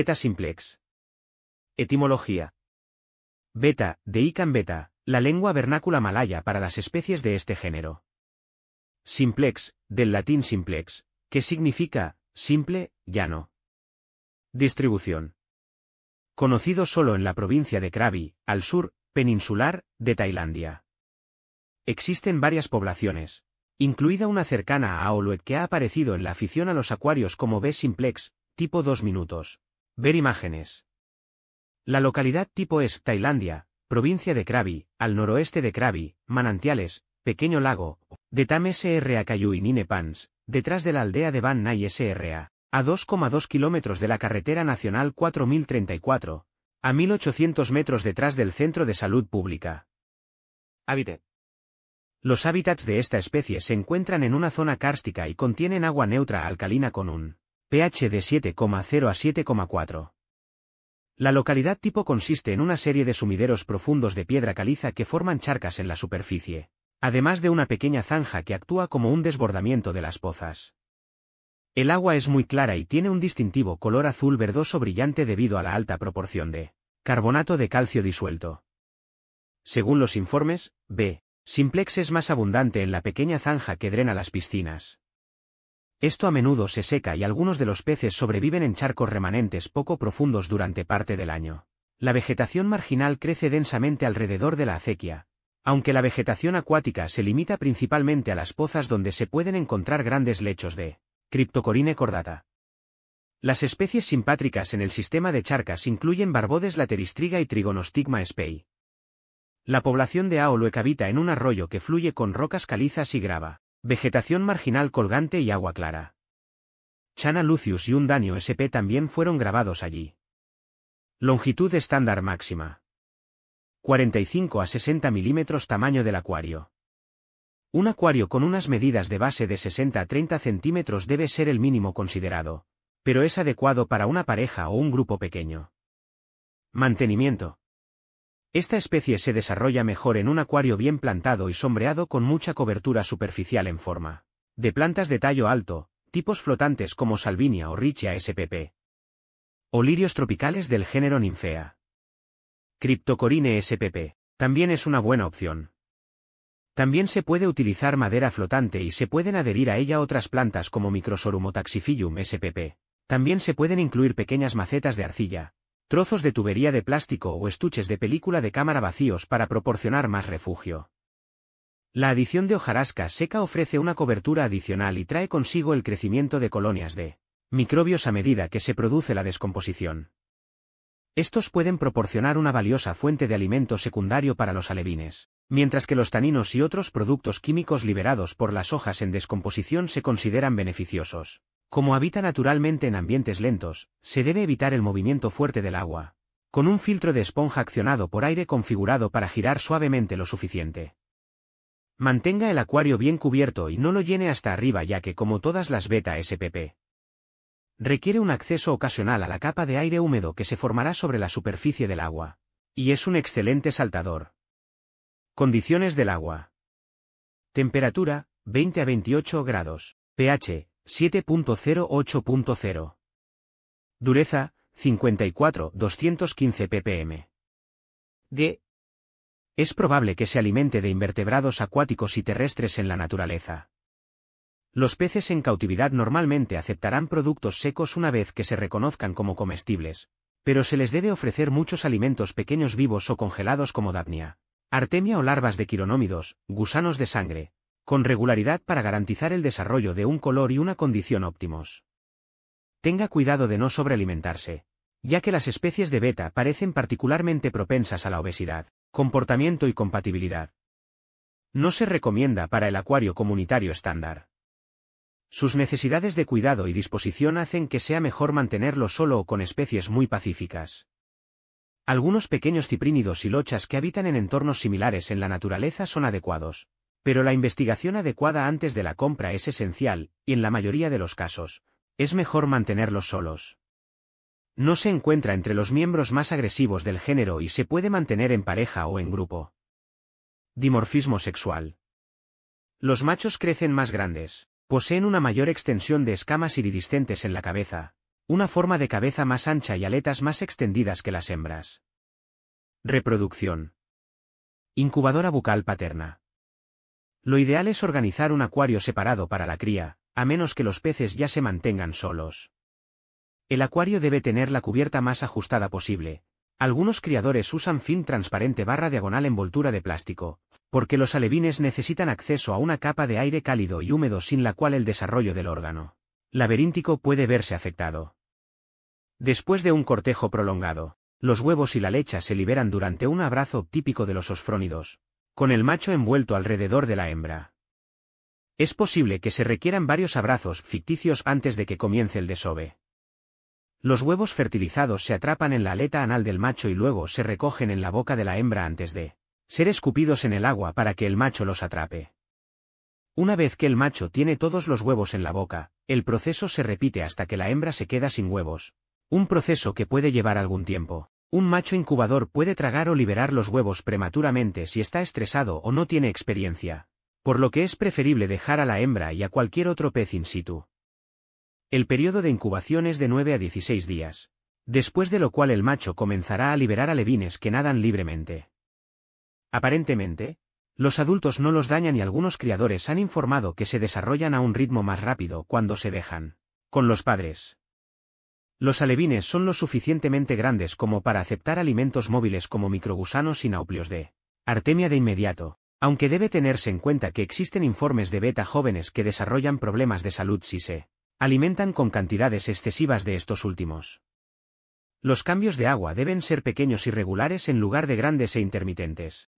Beta simplex. Etimología. Beta, de Ikan beta, la lengua vernácula malaya para las especies de este género. Simplex, del latín simplex, que significa, simple, llano. Distribución. Conocido solo en la provincia de Krabi, al sur, peninsular, de Tailandia. Existen varias poblaciones, incluida una cercana a Aoluet que ha aparecido en la afición a los acuarios como B. simplex, tipo 2 minutos. Ver imágenes. La localidad tipo es Tailandia, provincia de Krabi, al noroeste de Krabi, manantiales, pequeño lago, de Tam Sra Nine Pans, detrás de la aldea de Van Nai Sra, a 2,2 kilómetros de la carretera nacional 4034, a 1800 metros detrás del centro de salud pública. Hábitat. Los hábitats de esta especie se encuentran en una zona kárstica y contienen agua neutra alcalina con un pH de 7,0 a 7,4. La localidad tipo consiste en una serie de sumideros profundos de piedra caliza que forman charcas en la superficie, además de una pequeña zanja que actúa como un desbordamiento de las pozas. El agua es muy clara y tiene un distintivo color azul verdoso brillante debido a la alta proporción de carbonato de calcio disuelto. Según los informes, B. Simplex es más abundante en la pequeña zanja que drena las piscinas. Esto a menudo se seca y algunos de los peces sobreviven en charcos remanentes poco profundos durante parte del año. La vegetación marginal crece densamente alrededor de la acequia, aunque la vegetación acuática se limita principalmente a las pozas donde se pueden encontrar grandes lechos de Cryptocorine cordata. Las especies simpátricas en el sistema de charcas incluyen barbodes lateristriga y trigonostigma spei. La población de Aoluec habita en un arroyo que fluye con rocas calizas y grava. Vegetación marginal colgante y agua clara. Chana Lucius y un Danio SP también fueron grabados allí. Longitud estándar máxima. 45 a 60 milímetros tamaño del acuario. Un acuario con unas medidas de base de 60 a 30 centímetros debe ser el mínimo considerado, pero es adecuado para una pareja o un grupo pequeño. Mantenimiento. Esta especie se desarrolla mejor en un acuario bien plantado y sombreado con mucha cobertura superficial en forma de plantas de tallo alto, tipos flotantes como Salvinia o Richia spp. O lirios tropicales del género Ninfea. Cryptocorine spp. También es una buena opción. También se puede utilizar madera flotante y se pueden adherir a ella otras plantas como Microsorum o spp. También se pueden incluir pequeñas macetas de arcilla, trozos de tubería de plástico o estuches de película de cámara vacíos para proporcionar más refugio. La adición de hojarasca seca ofrece una cobertura adicional y trae consigo el crecimiento de colonias de microbios a medida que se produce la descomposición. Estos pueden proporcionar una valiosa fuente de alimento secundario para los alevines, mientras que los taninos y otros productos químicos liberados por las hojas en descomposición se consideran beneficiosos. Como habita naturalmente en ambientes lentos, se debe evitar el movimiento fuerte del agua. Con un filtro de esponja accionado por aire configurado para girar suavemente lo suficiente. Mantenga el acuario bien cubierto y no lo llene hasta arriba ya que como todas las beta SPP, requiere un acceso ocasional a la capa de aire húmedo que se formará sobre la superficie del agua. Y es un excelente saltador. Condiciones del agua. Temperatura, 20 a 28 grados. pH, 7.08.0. Dureza, 54, 215 ppm. D. Es probable que se alimente de invertebrados acuáticos y terrestres en la naturaleza. Los peces en cautividad normalmente aceptarán productos secos una vez que se reconozcan como comestibles, pero se les debe ofrecer muchos alimentos pequeños vivos o congelados como dapnia, artemia o larvas de quironómidos, gusanos de sangre, con regularidad para garantizar el desarrollo de un color y una condición óptimos. Tenga cuidado de no sobrealimentarse, ya que las especies de beta parecen particularmente propensas a la obesidad, comportamiento y compatibilidad. No se recomienda para el acuario comunitario estándar. Sus necesidades de cuidado y disposición hacen que sea mejor mantenerlo solo o con especies muy pacíficas. Algunos pequeños ciprínidos y lochas que habitan en entornos similares en la naturaleza son adecuados, pero la investigación adecuada antes de la compra es esencial, y en la mayoría de los casos, es mejor mantenerlos solos. No se encuentra entre los miembros más agresivos del género y se puede mantener en pareja o en grupo. Dimorfismo sexual. Los machos crecen más grandes, poseen una mayor extensión de escamas iridiscentes en la cabeza, una forma de cabeza más ancha y aletas más extendidas que las hembras. Reproducción. Incubadora bucal paterna. Lo ideal es organizar un acuario separado para la cría, a menos que los peces ya se mantengan solos. El acuario debe tener la cubierta más ajustada posible. Algunos criadores usan fin transparente barra diagonal envoltura de plástico, porque los alevines necesitan acceso a una capa de aire cálido y húmedo sin la cual el desarrollo del órgano laberíntico puede verse afectado. Después de un cortejo prolongado, los huevos y la leche se liberan durante un abrazo típico de los osfrónidos, con el macho envuelto alrededor de la hembra. Es posible que se requieran varios abrazos ficticios antes de que comience el desove. Los huevos fertilizados se atrapan en la aleta anal del macho y luego se recogen en la boca de la hembra antes de ser escupidos en el agua para que el macho los atrape. Una vez que el macho tiene todos los huevos en la boca, el proceso se repite hasta que la hembra se queda sin huevos, un proceso que puede llevar algún tiempo. Un macho incubador puede tragar o liberar los huevos prematuramente si está estresado o no tiene experiencia, por lo que es preferible dejar a la hembra y a cualquier otro pez in situ. El periodo de incubación es de 9 a 16 días, después de lo cual el macho comenzará a liberar alevines que nadan libremente. Aparentemente, los adultos no los dañan y algunos criadores han informado que se desarrollan a un ritmo más rápido cuando se dejan con los padres. Los alevines son lo suficientemente grandes como para aceptar alimentos móviles como microgusanos y nauplios de Artemia de inmediato, aunque debe tenerse en cuenta que existen informes de beta jóvenes que desarrollan problemas de salud si se alimentan con cantidades excesivas de estos últimos. Los cambios de agua deben ser pequeños y regulares en lugar de grandes e intermitentes.